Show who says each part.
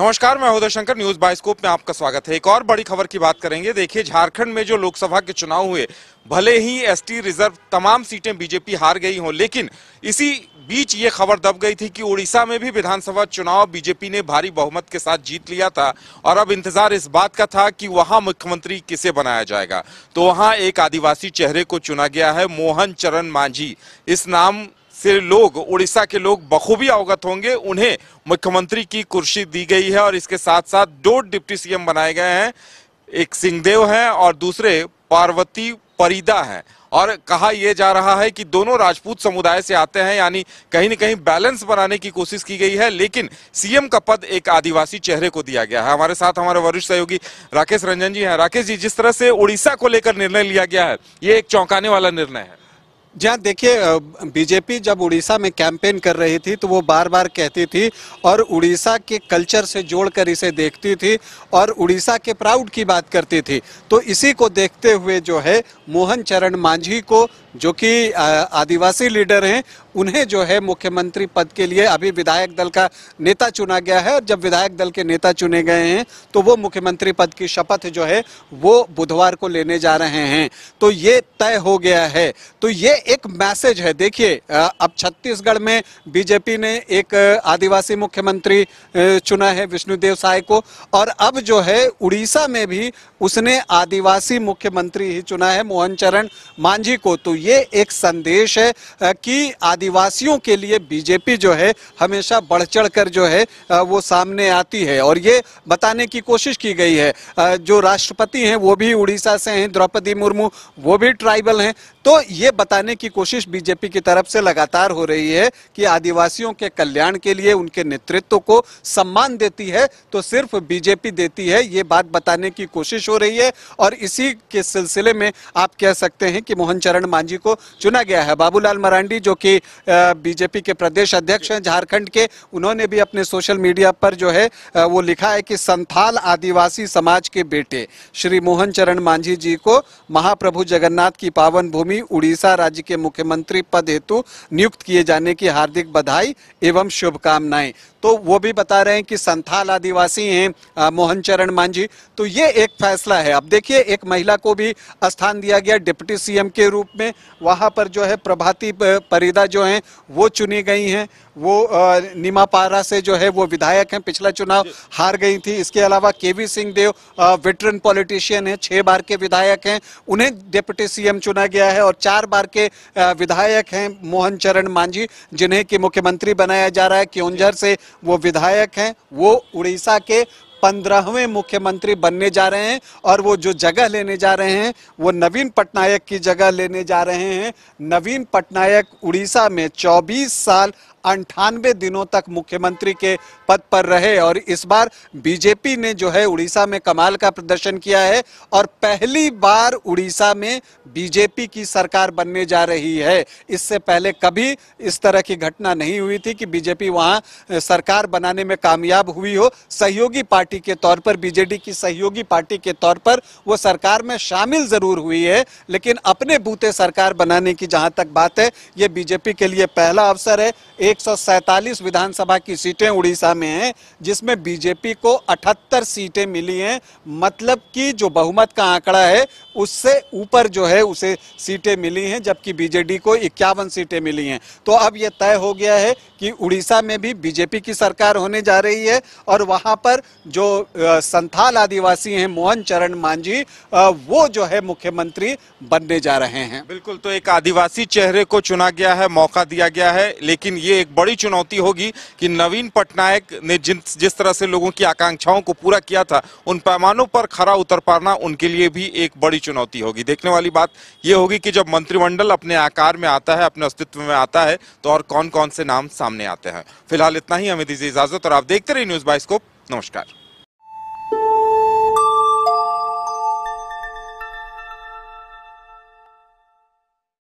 Speaker 1: नमस्कार मैं उदय Shankar news bioscope में आपका स्वागत है एक और बड़ी खबर की बात करेंगे देखिए झारखंड में जो लोकसभा के चुनाव हुए भले ही एसटी रिजर्व तमाम सीटें बीजेपी हार गई हो लेकिन इसी बीच ये खबर दब गई थी कि उड़ीसा में भी विधानसभा चुनाव बीजेपी ने भारी बहुमत के साथ जीत लिया था और अब इंतजार इस बात का था कि वहां मुख्यमंत्री किसे बनाया जाएगा तो वहां एक आदिवासी चेहरे को चुना गया है मोहन चरण मांझी इस नाम से लोग उड़ीसा के लोग बखूबी अवगत होंगे उन्हें मुख्यमंत्री की कुर्सी दी गई है और इसके साथ साथ दो डिप्टी सीएम बनाए गए हैं एक सिंहदेव हैं और दूसरे पार्वती परिदा हैं और कहा यह जा रहा है कि दोनों राजपूत समुदाय से आते हैं यानी कहीं ना कहीं बैलेंस बनाने की कोशिश की गई है लेकिन सीएम का पद एक आदिवासी चेहरे को दिया गया है हमारे साथ हमारे वरिष्ठ सहयोगी राकेश रंजन जी हैं राकेश जी जिस तरह से उड़ीसा को लेकर निर्णय लिया गया है ये एक चौंकाने वाला निर्णय है
Speaker 2: जहाँ देखिए बीजेपी जब उड़ीसा में कैंपेन कर रही थी तो वो बार बार कहती थी और उड़ीसा के कल्चर से जोड़कर इसे देखती थी और उड़ीसा के प्राउड की बात करती थी तो इसी को देखते हुए जो है मोहन चरण मांझी को जो कि आदिवासी लीडर हैं उन्हें जो है मुख्यमंत्री पद के लिए अभी विधायक दल का नेता चुना गया है और जब विधायक दल के नेता चुने गए हैं तो वो मुख्यमंत्री पद की शपथ जो है वो बुधवार को लेने जा रहे हैं तो ये तय हो गया है तो ये एक मैसेज है देखिए अब छत्तीसगढ़ में बीजेपी ने एक आदिवासी मुख्यमंत्री चुना है विष्णुदेव साय को और अब जो है उड़ीसा में भी उसने आदिवासी मुख्यमंत्री ही चुना है मोहन चरण मांझी को तो ये एक संदेश है कि आदिवासियों के लिए बीजेपी जो है हमेशा बढ़ चढ़ कर जो है वो सामने आती है और ये बताने की कोशिश की गई है जो राष्ट्रपति हैं वो भी उड़ीसा से हैं द्रौपदी मुर्मू वो भी ट्राइबल हैं तो ये बताने लगाने की कोशिश बीजेपी की तरफ से लगातार हो रही है कि आदिवासियों के कल्याण के लिए उनके नेतृत्व को सम्मान देती है तो सिर्फ बीजेपी देती है ये बात बताने की कोशिश हो रही है और इसी के सिलसिले में आप कह सकते हैं कि मोहन चरण मांझी को चुना गया है बाबूलाल मरांडी जो कि बीजेपी के प्रदेश अध्यक्ष हैं झारखंड के उन्होंने भी अपने सोशल मीडिया पर जो है वो लिखा है कि संथाल आदिवासी समाज के बेटे श्री मोहन चरण मांझी जी को महाप्रभु जगन्नाथ की पावन भूमि उड़ीसा राज्य राज्य के मुख्यमंत्री पद हेतु नियुक्त किए जाने की हार्दिक बधाई एवं शुभकामनाएं तो वो भी बता रहे हैं कि संथाल आदिवासी हैं मोहन चरण मांझी तो ये एक फैसला है अब देखिए एक महिला को भी स्थान दिया गया डिप्टी सीएम के रूप में वहाँ पर जो है प्रभाती परिदा जो हैं वो चुनी गई हैं वो निमापारा से जो है वो विधायक हैं पिछला चुनाव हार गई थी इसके अलावा के वी सिंह देव वेटरन पॉलिटिशियन हैं छः बार के विधायक हैं उन्हें डिप्टी सीएम चुना गया है और चार बार के विधायक हैं मोहन चरण मांझी जिन्हें कि मुख्यमंत्री बनाया जा रहा है क्योंझर से वो विधायक हैं वो उड़ीसा के पंद्रहवें मुख्यमंत्री बनने जा रहे हैं और वो जो जगह लेने जा रहे हैं वो नवीन पटनायक की जगह लेने जा रहे हैं नवीन पटनायक उड़ीसा में 24 साल अंठानवे दिनों तक मुख्यमंत्री के पद पर रहे और इस बार बीजेपी ने जो है उड़ीसा में कमाल का प्रदर्शन किया है और पहली बार उड़ीसा में बीजेपी की सरकार बनने जा रही है इससे पहले कभी इस तरह की घटना नहीं हुई थी कि बीजेपी वहां सरकार बनाने में कामयाब हुई हो सहयोगी पार्टी के तौर पर बीजेडी की सहयोगी पार्टी के तौर पर वो सरकार में शामिल जरूर हुई है लेकिन अपने बूते सरकार बनाने की जहां तक बात है ये बीजेपी के लिए पहला अवसर है एक 147 विधानसभा की सीटें उड़ीसा में हैं जिसमें बीजेपी को 78 सीटें मिली हैं मतलब कि जो बहुमत का आंकड़ा है उससे ऊपर जो है उसे सीटें मिली हैं जबकि बीजेडी को इक्यावन सीटें मिली हैं तो अब यह तय हो गया है कि उड़ीसा में भी बीजेपी की सरकार होने जा रही है और वहाँ पर जो संथाल आदिवासी हैं मोहन चरण मांझी वो जो है मुख्यमंत्री बनने जा रहे हैं बिल्कुल तो एक आदिवासी चेहरे को चुना गया है मौका
Speaker 1: दिया गया है लेकिन ये एक बड़ी चुनौती होगी कि नवीन पटनायक ने जिन जिस तरह से लोगों की आकांक्षाओं को पूरा किया था उन पैमानों पर खरा उतर पाना उनके लिए भी एक बड़ी चुनौती होगी देखने वाली बात यह होगी कि जब मंत्रिमंडल अपने आकार में आता है अपने अस्तित्व में आता है तो और कौन कौन से नाम सामने आते हैं फिलहाल इतना ही हमें दीजिए इजाजत और आप देखते रहिए न्यूज बाइस्कोप
Speaker 2: नमस्कार